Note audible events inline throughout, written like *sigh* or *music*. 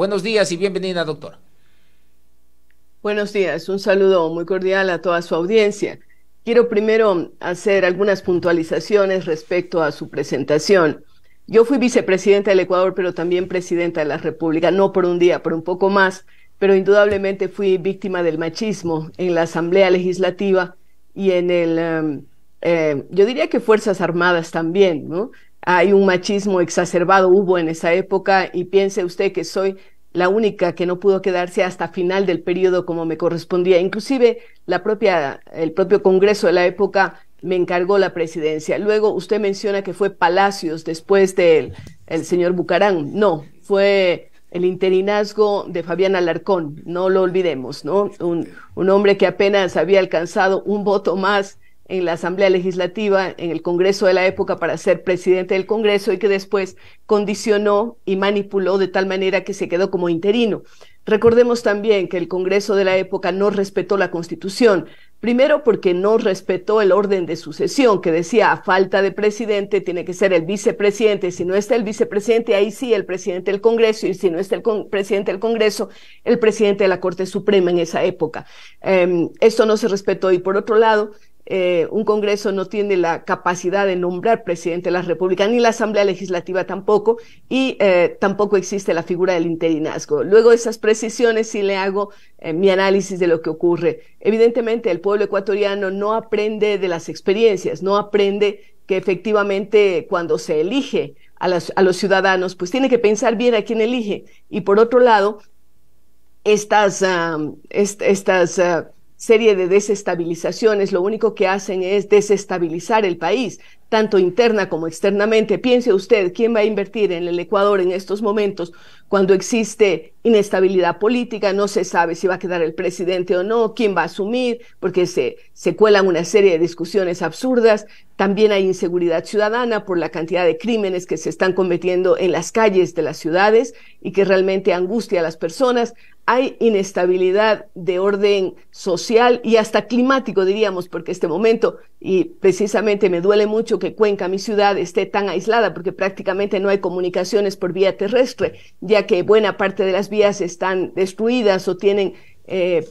Buenos días y bienvenida, doctora. Buenos días, un saludo muy cordial a toda su audiencia. Quiero primero hacer algunas puntualizaciones respecto a su presentación. Yo fui vicepresidenta del Ecuador, pero también presidenta de la República, no por un día, por un poco más, pero indudablemente fui víctima del machismo en la Asamblea Legislativa y en el, em, eh, yo diría que Fuerzas Armadas también, ¿no? hay un machismo exacerbado, hubo en esa época, y piense usted que soy la única que no pudo quedarse hasta final del periodo como me correspondía. Inclusive la propia, el propio Congreso de la época me encargó la presidencia. Luego usted menciona que fue Palacios después del el señor Bucarán. No, fue el interinazgo de Fabián Alarcón, no lo olvidemos, ¿no? Un, un hombre que apenas había alcanzado un voto más en la Asamblea Legislativa, en el Congreso de la época para ser presidente del Congreso y que después condicionó y manipuló de tal manera que se quedó como interino. Recordemos también que el Congreso de la época no respetó la Constitución, primero porque no respetó el orden de sucesión que decía a falta de presidente tiene que ser el vicepresidente, si no está el vicepresidente ahí sí el presidente del Congreso y si no está el presidente del Congreso el presidente de la Corte Suprema en esa época. Em, esto no se respetó y por otro lado eh, un Congreso no tiene la capacidad de nombrar presidente de la República, ni la Asamblea Legislativa tampoco, y eh, tampoco existe la figura del interinazgo. Luego de esas precisiones sí le hago eh, mi análisis de lo que ocurre. Evidentemente el pueblo ecuatoriano no aprende de las experiencias, no aprende que efectivamente cuando se elige a, los ciudadanos, pues tiene que pensar bien a quién elige. Y por otro lado, estas, ah, estas ah, serie de desestabilizaciones, lo único que hacen es desestabilizar el país, tanto interna como externamente. Piense usted, ¿quién va a invertir en el Ecuador en estos momentos cuando existe inestabilidad política? No se sabe si va a quedar el presidente o no, quién va a asumir, porque se, cuelan una serie de discusiones absurdas. También hay inseguridad ciudadana por la cantidad de crímenes que se están cometiendo en las calles de las ciudades y que realmente angustia a las personas hay inestabilidad de orden social y hasta climático, diríamos, porque este momento, y precisamente me duele mucho que Cuenca, mi ciudad, esté tan aislada, porque prácticamente no hay comunicaciones por vía terrestre, ya que buena parte de las vías están destruidas o tienen... Eh,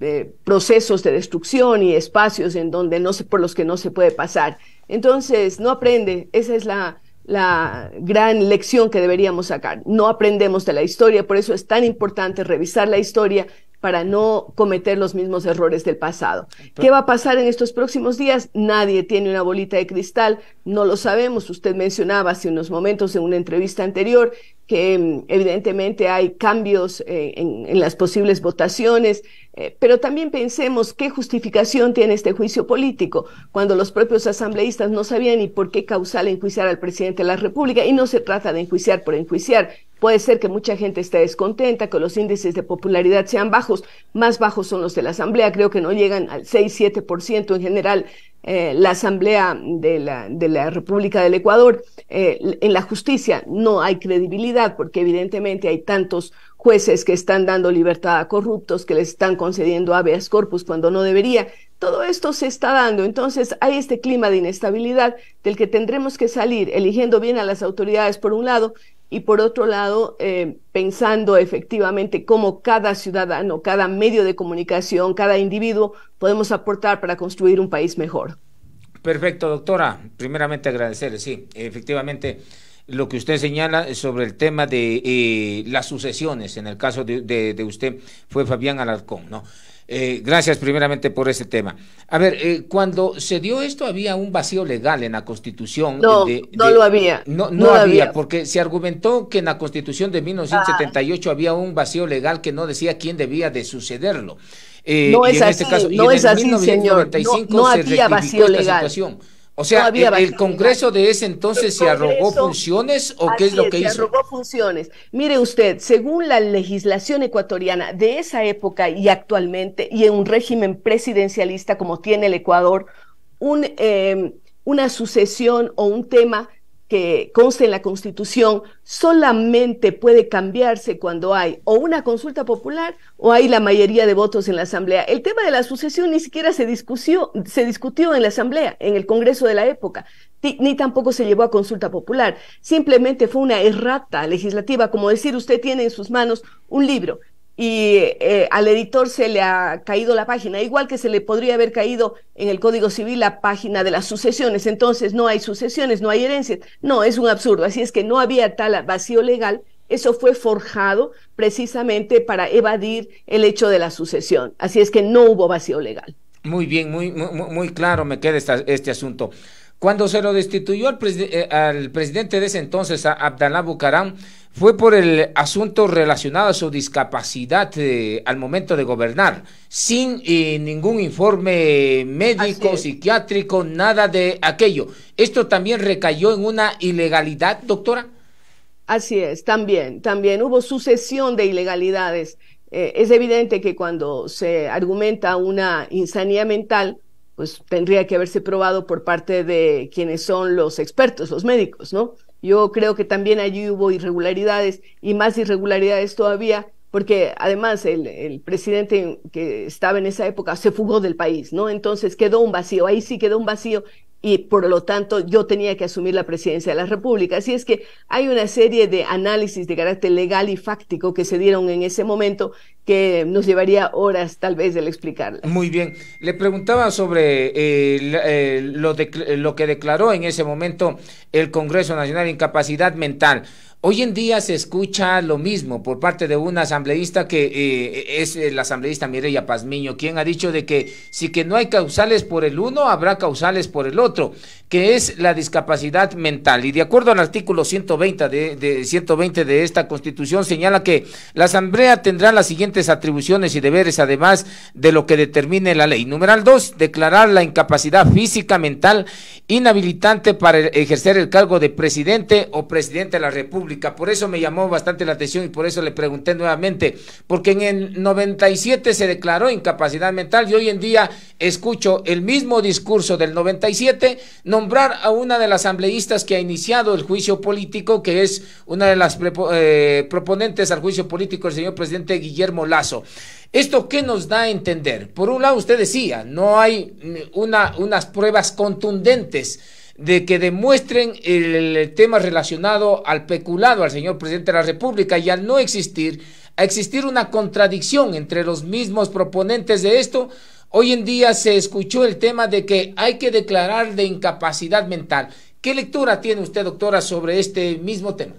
eh, procesos de destrucción y espacios en donde no por los que no se puede pasar. Entonces, no aprende, esa es la, la gran lección que deberíamos sacar. No aprendemos de la historia, por eso es tan importante revisar la historia para no cometer los mismos errores del pasado. ¿Qué va a pasar en estos próximos días? Nadie tiene una bolita de cristal, no lo sabemos. Usted mencionaba hace unos momentos en una entrevista anterior que mm, evidentemente hay cambios eh, en, las posibles votaciones, eh, pero también pensemos qué justificación tiene este juicio político, cuando los propios asambleístas no sabían ni por qué causal enjuiciar al presidente de la República, y no se trata de enjuiciar por enjuiciar. Puede ser que mucha gente esté descontenta, que los índices de popularidad sean bajos, más bajos son los de la Asamblea, creo que no llegan al 6-7% en general eh, la Asamblea de la, de la, República del Ecuador. Eh, en la justicia no hay credibilidad porque evidentemente hay tantos jueces que están dando libertad a corruptos, que les están concediendo habeas corpus cuando no debería. Todo esto se está dando, entonces hay este clima de inestabilidad del que tendremos que salir eligiendo bien a las autoridades por un lado y por otro lado, eh, pensando efectivamente cómo cada ciudadano, cada medio de comunicación, cada individuo podemos aportar para construir un país mejor. Perfecto, doctora. Primeramente agradecerle, sí, efectivamente lo que usted señala sobre el tema de eh, las sucesiones, en el caso de, de usted fue Fabián Alarcón, ¿no? Eh, gracias primeramente por ese tema. A ver, eh, cuando se dio esto había un vacío legal en la Constitución. No, eh, no lo había. No, había, porque se argumentó que en la Constitución de 1978 había un vacío legal que no decía quién debía de sucederlo. Eh, no es así, señor. No, había vacío legal. O sea, el, Congreso de ese entonces se arrogó funciones o qué es lo que hizo? Se arrogó funciones. Mire usted, según la legislación ecuatoriana de esa época y actualmente, y en un régimen presidencialista como tiene el Ecuador, un, em, una sucesión o un tema que conste en la Constitución solamente puede cambiarse cuando hay o una consulta popular o hay la mayoría de votos en la Asamblea. El tema de la sucesión ni siquiera se, se discutió en la Asamblea, en el Congreso de la época, ni tampoco se llevó a consulta popular. Simplemente fue una errata legislativa, como decir, usted tiene en sus manos un libro y eh, al editor se le ha caído la página, igual que se le podría haber caído en el Código Civil la página de las sucesiones, entonces no hay sucesiones, no hay herencias, no, es un absurdo, así es que no había tal vacío legal, eso fue forjado precisamente para evadir el hecho de la sucesión, así es que no hubo vacío legal. Muy bien, muy, muy, claro me queda este asunto. Cuando se lo destituyó eh, al, presidente de ese entonces, a Abdalá Bucaram, fue por el asunto relacionado a su discapacidad eh, al momento de gobernar, sin eh, ningún informe médico, psiquiátrico, nada de aquello. ¿Esto también recayó en una ilegalidad, doctora? Así es, también, también hubo sucesión de ilegalidades. es evidente que cuando se argumenta una insanidad mental, pues tendría que haberse probado por parte de quienes son los expertos, los médicos, ¿no? Yo creo que también allí hubo irregularidades y más irregularidades todavía, porque además el, presidente que estaba en esa época se fugó del país, ¿no? Entonces quedó un vacío, ahí sí quedó un vacío y por lo tanto yo tenía que asumir la presidencia de la República. Así es que hay una serie de análisis de carácter legal y fáctico que se dieron en ese momento que nos llevaría horas tal vez el explicarla. Muy bien. Le preguntaba sobre eh, eh, lo, lo que declaró en ese momento el Congreso Nacional de Incapacidad Mental. Hoy en día se escucha lo mismo por parte de una asambleísta que eh, es la asambleísta Mireya Pazmiño, quien ha dicho de que si que no hay causales por el uno, habrá causales por el otro, que es la discapacidad mental. Y de acuerdo al artículo 120 de, de 120 de esta Constitución señala que la asamblea tendrá las siguientes atribuciones y deberes además de lo que determine la ley. Numeral 2, declarar la incapacidad física mental inhabilitante para ejercer el cargo de presidente o presidente de la República por eso me llamó bastante la atención y por eso le pregunté nuevamente, porque en el 97 se declaró incapacidad mental y hoy en día escucho el mismo discurso del 97, nombrar a una de las asambleístas que ha iniciado el juicio político, que es una de las eh, proponentes al juicio político, el señor presidente Guillermo Lazo. ¿Esto qué nos da a entender? Por un lado, usted decía, no hay una, unas pruebas contundentes de que demuestren el tema relacionado al peculado al señor presidente de la República y al no existir, a existir una contradicción entre los mismos proponentes de esto, hoy en día se escuchó el tema de que hay que declarar de incapacidad mental. ¿Qué lectura tiene usted, doctora, sobre este mismo tema?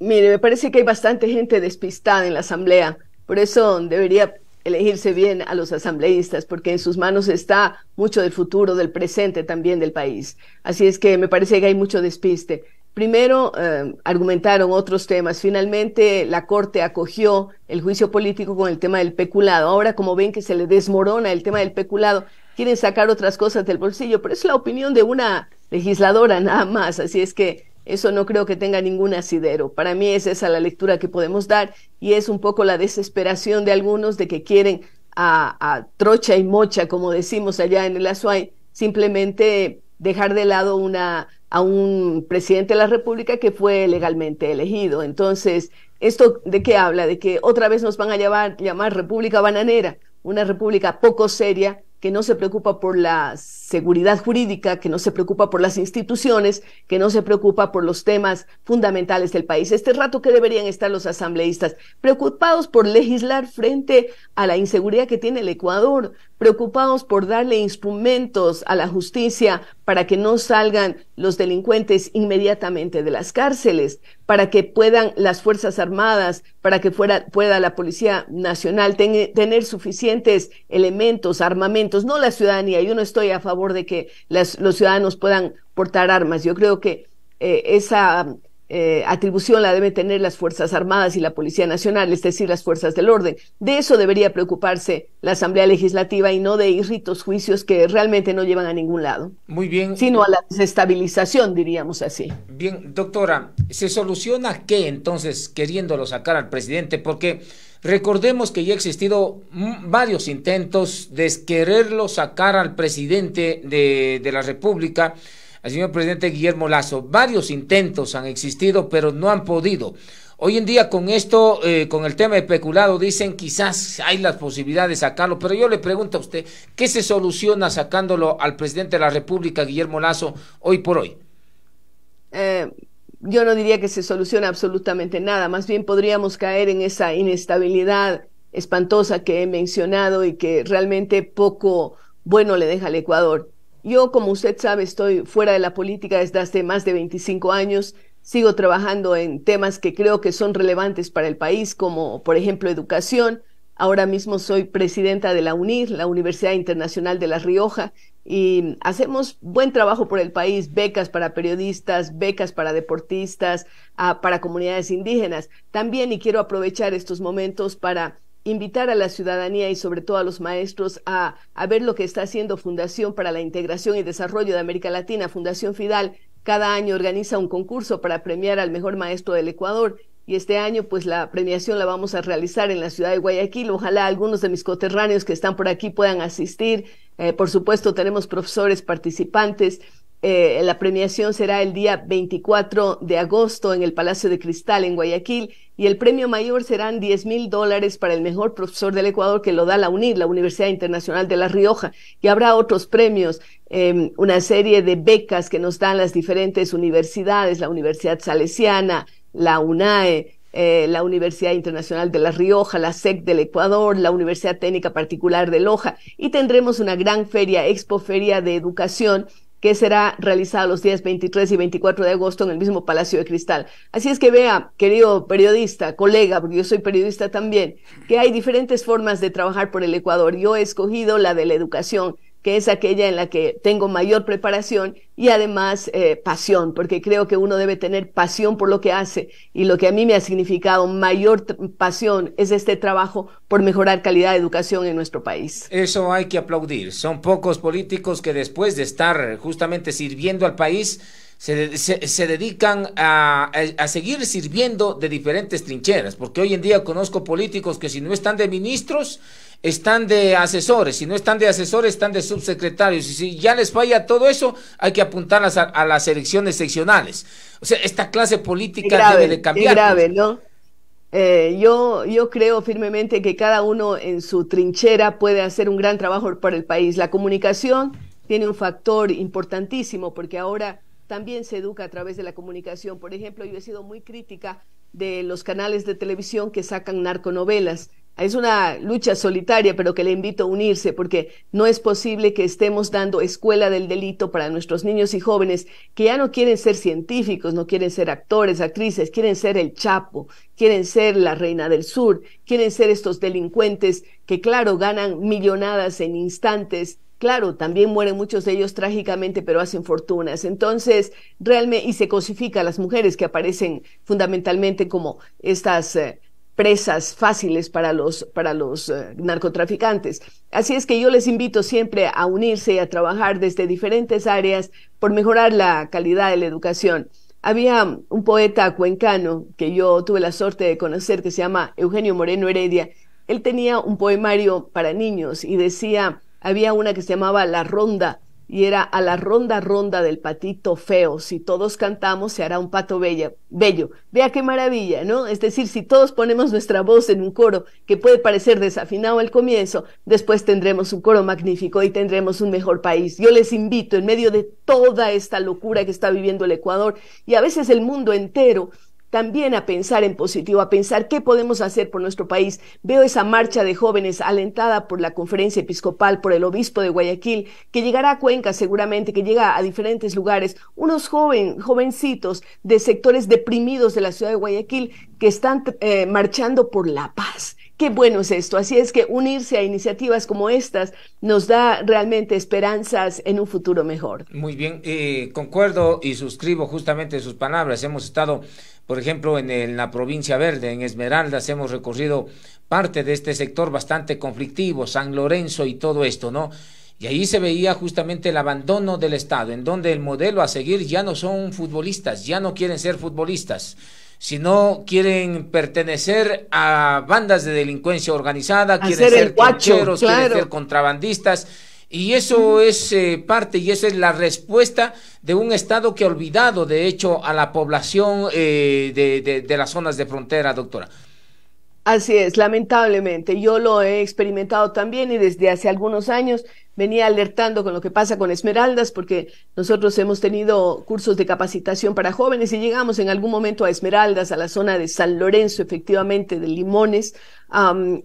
Mire, me parece que hay bastante gente despistada en la Asamblea, por eso debería elegirse bien a los asambleístas, porque en sus manos está mucho del futuro, del presente también del país. Así es que me parece que hay mucho despiste. Primero eh, argumentaron otros temas. Finalmente la Corte acogió el juicio político con el tema del peculado. Ahora, como ven que se le desmorona el tema del peculado, quieren sacar otras cosas del bolsillo, pero es la opinión de una legisladora nada más. Así es que eso no creo que tenga ningún asidero. Para mí es esa la lectura que podemos dar y es un poco la desesperación de algunos de que quieren a, trocha y mocha, como decimos allá en el Azuay, simplemente dejar de lado una, a un presidente de la República que fue legalmente elegido. Entonces, ¿esto de qué habla? De que otra vez nos van a llamar República Bananera, una república poco seria que no se preocupa por la seguridad jurídica, que no se preocupa por las instituciones, que no se preocupa por los temas fundamentales del país. Este rato que deberían estar los asambleístas preocupados por legislar frente a la inseguridad que tiene el Ecuador, preocupados por darle instrumentos a la justicia para que no salgan los delincuentes inmediatamente de las cárceles, para que puedan las Fuerzas Armadas, para que fuera, pueda la Policía Nacional tener suficientes elementos, armamentos, no la ciudadanía. Yo no estoy a favor de que los ciudadanos puedan portar armas. Yo creo que eh, esa eh, atribución la deben tener las Fuerzas Armadas y la Policía Nacional, es decir, las Fuerzas del Orden. De eso debería preocuparse la Asamblea Legislativa y no de irritos juicios que realmente no llevan a ningún lado. Muy bien. Sino a la desestabilización, diríamos así. Bien, doctora, ¿se soluciona qué entonces queriéndolo sacar al presidente? Porque recordemos que ya ha existido varios intentos de quererlo sacar al presidente de, de la República al señor presidente Guillermo Lazo. Varios intentos han existido, pero no han podido. Hoy en día con esto, eh, con el tema especulado, dicen quizás hay las posibilidades de sacarlo, pero yo le pregunto a usted, ¿qué se soluciona sacándolo al presidente de la República, Guillermo Lazo, hoy por hoy? Eh, yo no diría que se soluciona absolutamente nada, más bien podríamos caer en esa inestabilidad espantosa que he mencionado y que realmente poco bueno le deja al Ecuador. Yo, como usted sabe, estoy fuera de la política desde hace más de 25 años. Sigo trabajando en temas que creo que son relevantes para el país, como por ejemplo educación. Ahora mismo soy presidenta de la UNIR, la Universidad Internacional de La Rioja, y hacemos buen trabajo por el país, becas para periodistas, becas para deportistas, ah, para comunidades indígenas. También, y quiero aprovechar estos momentos para invitar a la ciudadanía y sobre todo a los maestros a, ver lo que está haciendo Fundación para la Integración y Desarrollo de América Latina, Fundación Fidal. Cada año organiza un concurso para premiar al mejor maestro del Ecuador y este año pues la premiación la vamos a realizar en la ciudad de Guayaquil. Ojalá algunos de mis coterráneos que están por aquí puedan asistir. Eh, por supuesto tenemos profesores participantes eh, la premiación será el día 24 de agosto en el Palacio de Cristal en Guayaquil y el premio mayor serán 10 mil dólares para el mejor profesor del Ecuador que lo da la UNIR, la Universidad Internacional de La Rioja. Y habrá otros premios, em, una serie de becas que nos dan las diferentes universidades, la Universidad Salesiana, la UNAE, eh, la Universidad Internacional de La Rioja, la SEC del Ecuador, la Universidad Técnica Particular de Loja y tendremos una gran feria, Expo Feria de Educación que será realizada los días 23 y 24 de agosto en el mismo Palacio de Cristal. Así es que vea, querido periodista, colega, porque yo soy periodista también, que hay diferentes formas de trabajar por el Ecuador. Yo he escogido la de la educación que es aquella en la que tengo mayor preparación y además eh, pasión, porque creo que uno debe tener pasión por lo que hace y lo que a mí me ha significado mayor pasión es este trabajo por mejorar calidad de educación en nuestro país. Eso hay que aplaudir. Son pocos políticos que después de estar justamente sirviendo al país, se, dedican a, seguir sirviendo de diferentes trincheras, porque hoy en día conozco políticos que si no están de ministros, están de asesores, si no están de asesores, están de subsecretarios. Y si ya les falla todo eso, hay que apuntarlas a, las elecciones seccionales. O sea, esta clase política debe de cambiar. Es pues. grave, ¿no? Eh, yo, yo creo firmemente que cada uno en su trinchera puede hacer un gran trabajo para el país. La comunicación tiene un factor importantísimo porque ahora también se educa a través de la comunicación. Por ejemplo, yo he sido muy crítica de los canales de televisión que sacan narconovelas es una lucha solitaria, pero que le invito a unirse porque no es posible que estemos dando escuela del delito para nuestros niños y jóvenes que ya no quieren ser científicos, no quieren ser actores, actrices, quieren ser el Chapo, quieren ser la Reina del Sur, quieren ser estos delincuentes que, claro, ganan millonadas en instantes. Claro, también mueren muchos de ellos trágicamente, pero hacen fortunas. Entonces, realmente, y se cosifica a las mujeres que aparecen fundamentalmente como estas eh, presas fáciles para los, para los eh, narcotraficantes. Así es que yo les invito siempre a unirse y a trabajar desde diferentes áreas por mejorar la calidad de la educación. Había un poeta cuencano que yo tuve la suerte de conocer que se llama Eugenio Moreno Heredia. Él tenía un poemario para niños y decía, había una que se llamaba La Ronda y era a la ronda ronda del patito feo. Si todos cantamos, se hará un pato bella, bello. Vea qué maravilla, ¿no? Es decir, si todos ponemos nuestra voz en un coro que puede parecer desafinado al comienzo, después tendremos un coro magnífico y tendremos un mejor país. Yo les invito, en medio de toda esta locura que está viviendo el Ecuador y a veces el mundo entero, también a pensar en positivo, a pensar qué podemos hacer por nuestro país. Veo esa marcha de jóvenes alentada por la conferencia episcopal, por el obispo de Guayaquil, que llegará a Cuenca seguramente, que llega a diferentes lugares, unos joven, jovencitos de sectores deprimidos de la ciudad de Guayaquil que están eh, marchando por la paz. Qué bueno es esto. Así es que unirse a iniciativas como estas nos da realmente esperanzas en un futuro mejor. Muy bien, eh, concuerdo y suscribo justamente sus palabras. Hemos estado por ejemplo, en, la provincia verde, en Esmeraldas, hemos recorrido parte de este sector bastante conflictivo, San Lorenzo y todo esto, ¿no? Y ahí se veía justamente el abandono del Estado, en donde el modelo a seguir ya no son futbolistas, ya no quieren ser futbolistas, sino quieren pertenecer a bandas de delincuencia organizada, quieren ser, ser quieren ser contrabandistas y eso es eh, parte y esa es la respuesta de un Estado que ha olvidado, de hecho, a la población eh, de las zonas de frontera, doctora. Así es, lamentablemente. Yo lo he experimentado también y desde hace algunos años venía alertando con lo que pasa con Esmeraldas, porque nosotros hemos tenido cursos de capacitación para jóvenes y llegamos en algún momento a Esmeraldas, a la zona de San Lorenzo, efectivamente, de Limones,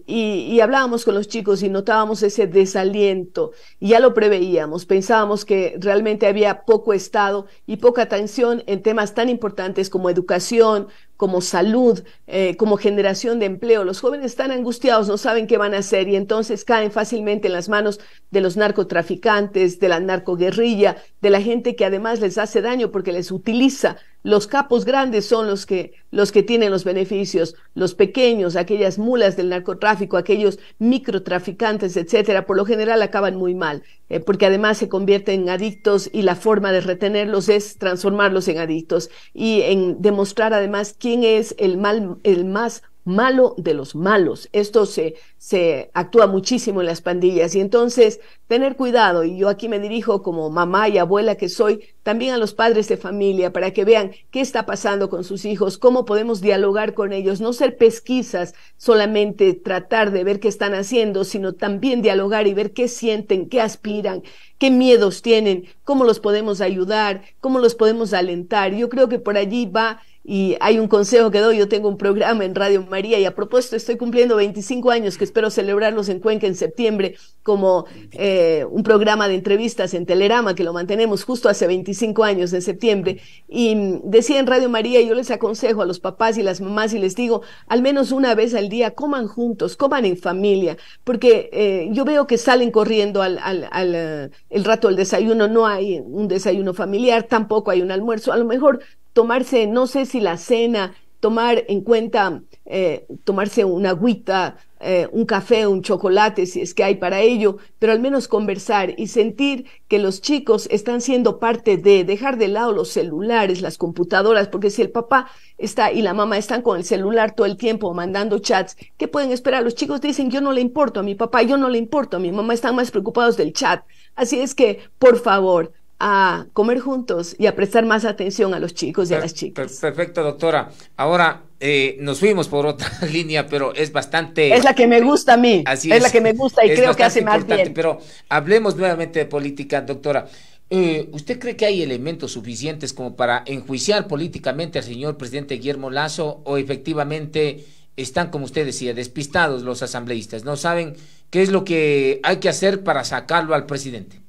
y, hablábamos con los chicos y notábamos ese desaliento, y ya lo preveíamos, pensábamos que realmente había poco Estado y poca atención en temas tan importantes como educación, como salud, eh, como generación de empleo. Los jóvenes están angustiados, no saben qué van a hacer y entonces caen fácilmente en las manos de los narcotraficantes, de la narcoguerrilla, de la gente que además les hace daño porque les utiliza los capos grandes son los que, los que tienen los beneficios, los pequeños, aquellas mulas del narcotráfico, aquellos microtraficantes, etcétera, por lo general acaban muy mal, eh, porque además se convierten en adictos y la forma de retenerlos es transformarlos en adictos y en demostrar además quién es el, mal, el más malo de los malos. Esto se, se actúa muchísimo en las pandillas y entonces tener cuidado, y yo aquí me dirijo como mamá y abuela que soy, también a los padres de familia para que vean qué está pasando con sus hijos, cómo podemos dialogar con ellos, no ser pesquisas, solamente tratar de ver qué están haciendo, sino también dialogar y ver qué sienten, qué aspiran, qué miedos tienen, cómo los podemos ayudar, cómo los podemos alentar. Yo creo que por allí va y hay un consejo que doy, yo tengo un programa en Radio María y a propósito estoy cumpliendo 25 años que espero celebrarlos en Cuenca en septiembre como eh, un programa de entrevistas en Telerama que lo mantenemos justo hace 25 años en septiembre. Y mm, decía en Radio María, yo les aconsejo a los papás y las mamás y les digo, al menos una vez al día coman juntos, coman en familia, porque eh, yo veo que salen corriendo al, al, al eh, el rato del desayuno, no hay un desayuno familiar, tampoco hay un almuerzo, a lo mejor tomarse, no sé si la cena, tomar en cuenta, eh, tomarse una agüita, eh, un café, un chocolate, si es que hay para ello, pero al menos conversar y sentir que los chicos están siendo parte de dejar de lado los celulares, las computadoras, porque si el papá está y la mamá están con el celular todo el tiempo mandando chats, ¿qué pueden esperar? Los chicos dicen, yo no le importo a mi papá, yo no le importo a mi mamá, están más preocupados del chat. Así es que, por favor, a comer juntos y a prestar más atención a los chicos y a las chicas. Perfecto, doctora. Ahora eh, nos fuimos por otra *laughs* línea, pero es bastante... Es la que me gusta a mí. Así es, es la que me gusta y creo que hace más bien. Pero hablemos nuevamente de política, doctora. Eh, ¿Usted cree que hay elementos suficientes como para enjuiciar políticamente al señor presidente Guillermo Lazo o efectivamente están, como usted decía, despistados los asambleístas? No saben qué es lo que hay que hacer para sacarlo al presidente.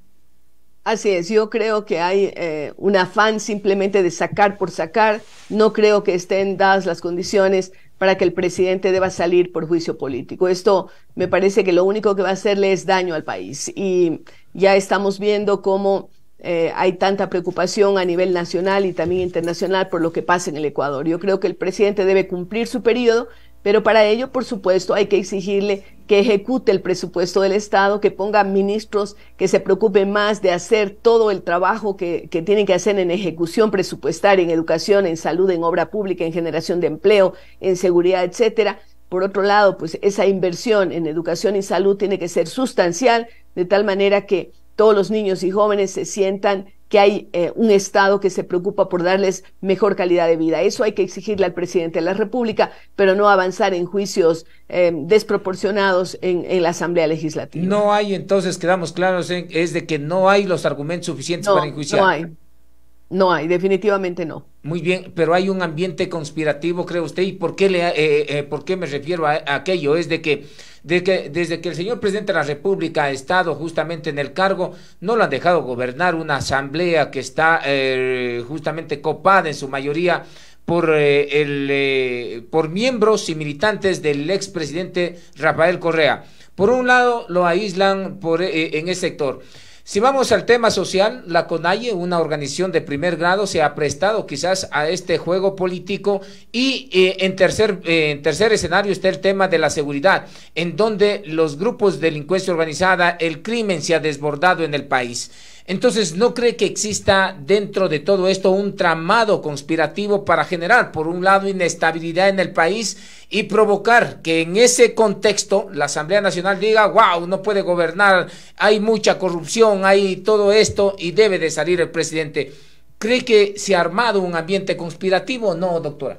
Así es, yo creo que hay eh, un afán simplemente de sacar por sacar. No creo que estén dadas las condiciones para que el presidente deba salir por juicio político. Esto me parece que lo único que va a hacerle es daño al país. Y ya estamos viendo cómo eh, hay tanta preocupación a nivel nacional y también internacional por lo que pasa en el Ecuador. Yo creo que el presidente debe cumplir su periodo pero para ello, por supuesto, hay que exigirle que ejecute el presupuesto del Estado, que ponga ministros que se preocupen más de hacer todo el trabajo que, que, tienen que hacer en ejecución presupuestaria, en educación, en salud, en obra pública, en generación de empleo, en seguridad, etcétera. Por otro lado, pues esa inversión en educación y salud tiene que ser sustancial, de tal manera que todos los niños y jóvenes se sientan que hay eh, un Estado que se preocupa por darles mejor calidad de vida. Eso hay que exigirle al presidente de la República, pero no avanzar en juicios eh, desproporcionados en, la Asamblea Legislativa. No hay, entonces quedamos claros, es de que no hay los argumentos suficientes para enjuiciar. No hay, definitivamente no. Muy bien, pero hay un ambiente conspirativo, creo usted, y por qué le, eh, eh, por qué me refiero a, aquello es de que, de que, desde que el señor presidente de la República ha estado justamente en el cargo, no lo han dejado gobernar una asamblea que está eh, justamente copada en su mayoría por el por miembros y militantes del expresidente Rafael Correa. Por un lado lo aíslan por en ese sector. Si vamos al tema social, la CONAIE, una organización de primer grado, se ha prestado quizás a este juego político y eh, en, tercer, eh, en tercer escenario está el tema de la seguridad, en donde los grupos de delincuencia organizada, el crimen se ha desbordado en el país. Entonces, ¿no cree que exista dentro de todo esto un tramado conspirativo para generar, por un lado, inestabilidad en el país y provocar que en ese contexto la Asamblea Nacional diga, wow, no puede gobernar, hay mucha corrupción, hay todo esto y debe de salir el presidente? ¿Cree que se ha armado un ambiente conspirativo? No, doctora.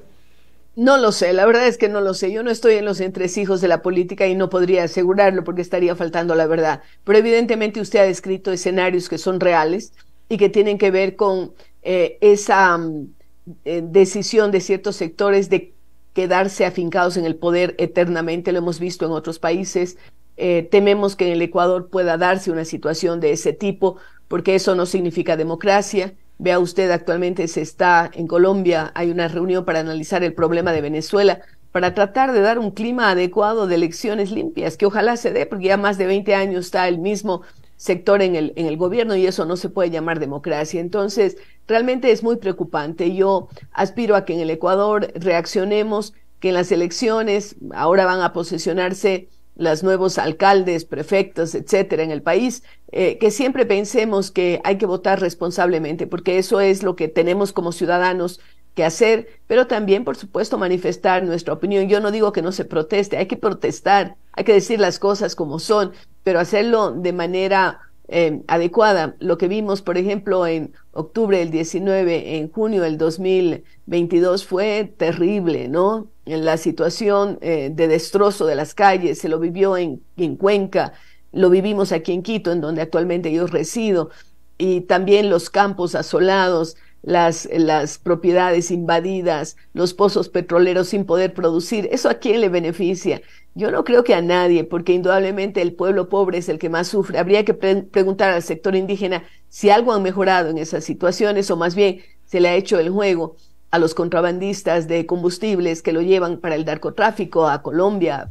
No lo sé, la verdad es que no lo sé. Yo no estoy en los entresijos de la política y no podría asegurarlo porque estaría faltando la verdad. Pero evidentemente usted ha descrito escenarios que son reales y que tienen que ver con eh, esa mm, eh, decisión de ciertos sectores de quedarse afincados en el poder eternamente. Lo hemos visto en otros países. Eh, tememos que en el Ecuador pueda darse una situación de ese tipo porque eso no significa democracia Vea usted, actualmente se está en Colombia, hay una reunión para analizar el problema de Venezuela, para tratar de dar un clima adecuado de elecciones limpias, que ojalá se dé, porque ya más de 20 años está el mismo sector en el, en el gobierno y eso no se puede llamar democracia. Entonces, realmente es muy preocupante. Yo aspiro a que en el Ecuador reaccionemos, que en las elecciones ahora van a posicionarse los nuevos alcaldes, prefectos, etcétera, en el país, eh, que siempre pensemos que hay que votar responsablemente, porque eso es lo que tenemos como ciudadanos que hacer, pero también, por supuesto, manifestar nuestra opinión. Yo no digo que no se proteste, hay que protestar, hay que decir las cosas como son, pero hacerlo de manera Em, adecuada. Lo que vimos, por ejemplo, en octubre del 19, en junio del 2022 fue terrible, ¿no? En la situación eh, de destrozo de las calles, se lo vivió en, en Cuenca, lo vivimos aquí en Quito, en donde actualmente yo resido, y también los campos asolados, las, las propiedades invadidas, los pozos petroleros sin poder producir. ¿Eso a quién le beneficia? Yo no creo que a nadie, porque indudablemente el pueblo pobre es el que más sufre. Habría que preguntar al sector indígena si algo han mejorado en esas situaciones o más bien se le ha hecho el juego a los contrabandistas de combustibles que lo llevan para el narcotráfico a Colombia,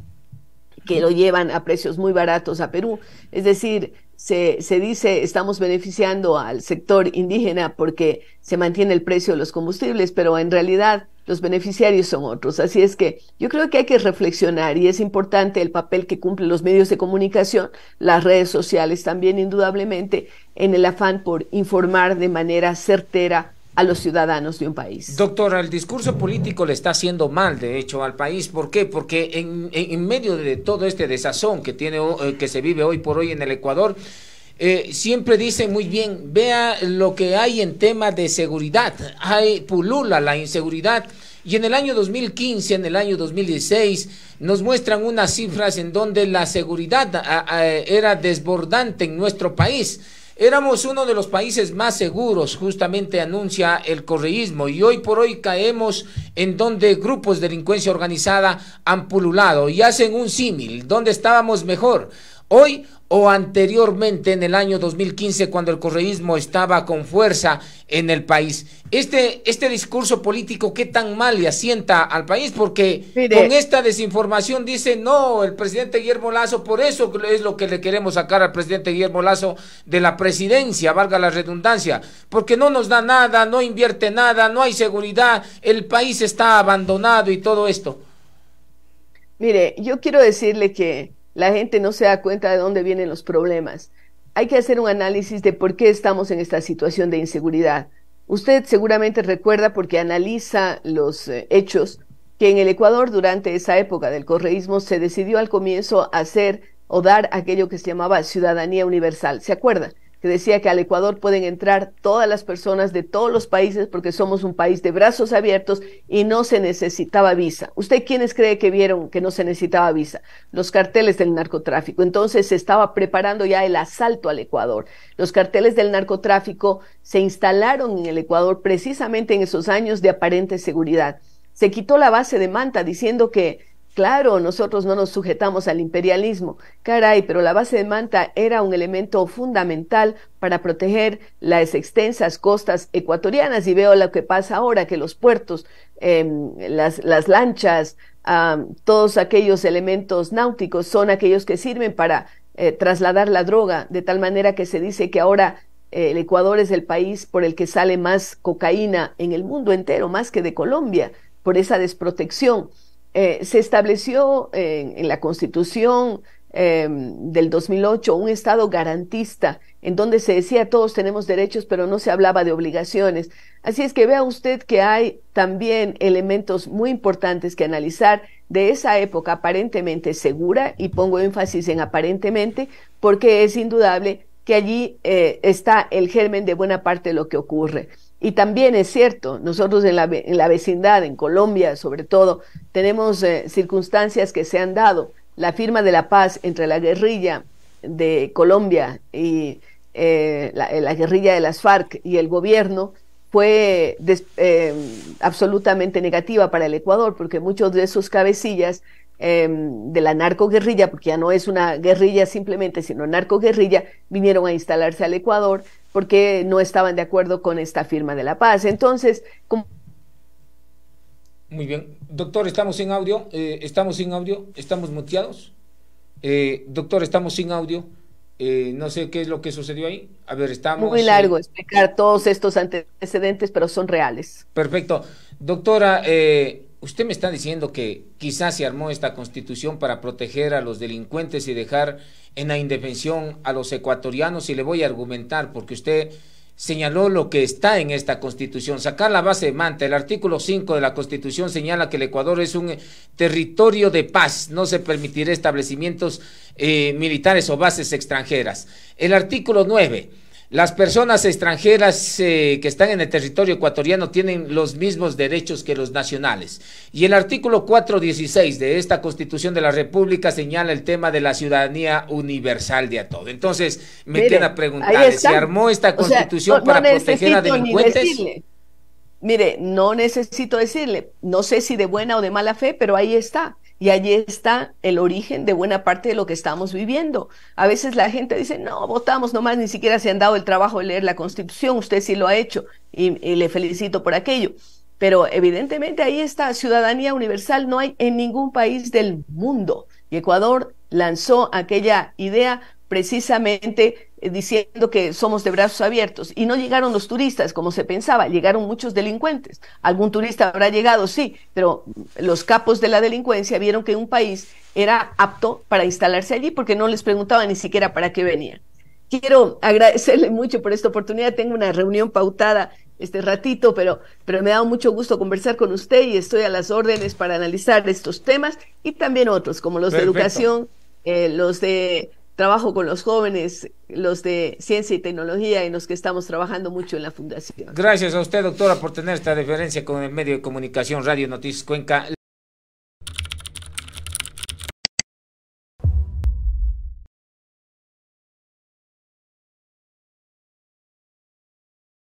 que lo llevan a precios muy baratos a Perú. Es decir, se, se, dice estamos beneficiando al sector indígena porque se mantiene el precio de los combustibles, pero en realidad los beneficiarios son otros. Así es que yo creo que hay que reflexionar y es importante el papel que cumplen los medios de comunicación, las redes sociales también indudablemente, en el afán por informar de manera certera a los ciudadanos de un país. Doctora, el discurso político le está haciendo mal, de hecho, al país. ¿Por qué? Porque en, medio de todo este desazón que, tiene, eh, que se vive hoy por hoy en el Ecuador, eh, siempre dice muy bien, vea lo que hay en tema de seguridad, hay pulula la inseguridad. Y en el año 2015, en el año 2016, nos muestran unas cifras en donde la seguridad era desbordante en nuestro país Éramos uno de los países más seguros, justamente anuncia el correísmo, y hoy por hoy caemos en donde grupos de delincuencia organizada han pululado y hacen un símil, donde estábamos mejor. Hoy o anteriormente en el año 2015 cuando el correísmo estaba con fuerza en el país. Este, este discurso político, ¿qué tan mal le asienta al país? Porque con esta desinformación dice, no, el presidente Guillermo Lazo, por eso es lo que le queremos sacar al presidente Guillermo Lazo de la presidencia, valga la redundancia, porque no nos da nada, no invierte nada, no hay seguridad, el país está abandonado y todo esto. Mire, yo quiero decirle que la gente no se da cuenta de dónde vienen los problemas. Hay que hacer un análisis de por qué estamos en esta situación de inseguridad. Usted seguramente recuerda porque analiza los eh, hechos que en el Ecuador durante esa época del correísmo se decidió al comienzo hacer o dar aquello que se llamaba ciudadanía universal. ¿Se acuerda? que decía que al Ecuador pueden entrar todas las personas de todos los países porque somos un país de brazos abiertos y no se necesitaba visa. ¿Usted quiénes cree que vieron que no se necesitaba visa? Los carteles del narcotráfico. Entonces se estaba preparando ya el asalto al Ecuador. Los carteles del narcotráfico se instalaron en el Ecuador precisamente en esos años de aparente seguridad. Se quitó la base de Manta diciendo que Claro, nosotros no nos sujetamos al imperialismo. Caray, pero la base de Manta era un elemento fundamental para proteger las extensas costas ecuatorianas y veo lo que pasa ahora, que los puertos, em, las, lanchas, todos aquellos elementos náuticos son aquellos que sirven para eh, trasladar la droga, de tal manera que se dice que ahora eh, el Ecuador es el país por el que sale más cocaína en el mundo entero, más que de Colombia, por esa desprotección. Eh, se estableció en, la Constitución em, del 2008 un Estado garantista, en donde se decía todos tenemos derechos, pero no se hablaba de obligaciones. Así es que vea usted que hay también elementos muy importantes que analizar de esa época aparentemente segura, y pongo énfasis en aparentemente, porque es indudable que allí eh, está el germen de buena parte de lo que ocurre. Y también es cierto, nosotros en la, en la vecindad, en Colombia sobre todo, tenemos eh, circunstancias que se han dado. La firma de la paz entre la guerrilla de Colombia y eh, eh, la, guerrilla de las FARC y el gobierno fue em, absolutamente negativa para el Ecuador, porque muchos de esos cabecillas em, de la narcoguerrilla, porque ya no es una guerrilla simplemente, sino narcoguerrilla, vinieron a instalarse al Ecuador, porque no estaban de acuerdo con esta firma de la paz. Entonces, como... Muy bien. Doctor, estamos sin audio, eh, estamos sin audio, estamos muteados. Eh, doctor, estamos sin audio. Eh, no sé qué es lo que sucedió ahí. A ver, estamos. Muy largo explicar todos estos antecedentes, pero son reales. Perfecto. Doctora, usted me está diciendo que quizás se armó esta constitución para proteger a los delincuentes y dejar en la indefensión a los ecuatorianos y le voy a argumentar porque usted señaló lo que está en esta constitución. Sacar la base de Manta, el artículo 5 de la constitución señala que el Ecuador es un eh, territorio de paz, no se permitirá establecimientos eh, militares o bases extranjeras. El artículo 9 las personas extranjeras eh, que están en el territorio ecuatoriano tienen los mismos derechos que los nacionales. Y el artículo 416 de esta Constitución de la República señala el tema de la ciudadanía universal de a todo. Entonces, me queda preguntar, ¿se armó esta Constitución para proteger a delincuentes? Mire, no necesito decirle, no sé si de buena o de mala fe, pero ahí está. Y allí está el origen de buena parte de lo que estamos viviendo. A veces la gente dice, no, votamos nomás, ni siquiera se han dado el trabajo de leer la Constitución, usted sí lo ha hecho y, le felicito por aquello. Pero evidentemente ahí está ciudadanía universal, no hay en ningún país del mundo. Y Ecuador lanzó aquella idea precisamente eh, diciendo que somos de brazos abiertos. Y no llegaron los turistas, como se pensaba, llegaron muchos delincuentes. Algún turista habrá llegado, sí, pero los capos de la delincuencia vieron que un país era apto para instalarse allí porque no les preguntaban ni siquiera para qué venían. Quiero agradecerle mucho por esta oportunidad. Tengo una reunión pautada este ratito, pero, pero me ha dado mucho gusto conversar con usted y estoy a las órdenes para analizar estos temas y también otros, como los de educación, eh, los de trabajo con los jóvenes, los de ciencia y tecnología, en los que estamos trabajando mucho en la Fundación. Gracias a usted, doctora, por tener esta referencia con el medio de comunicación Radio Noticias Cuenca.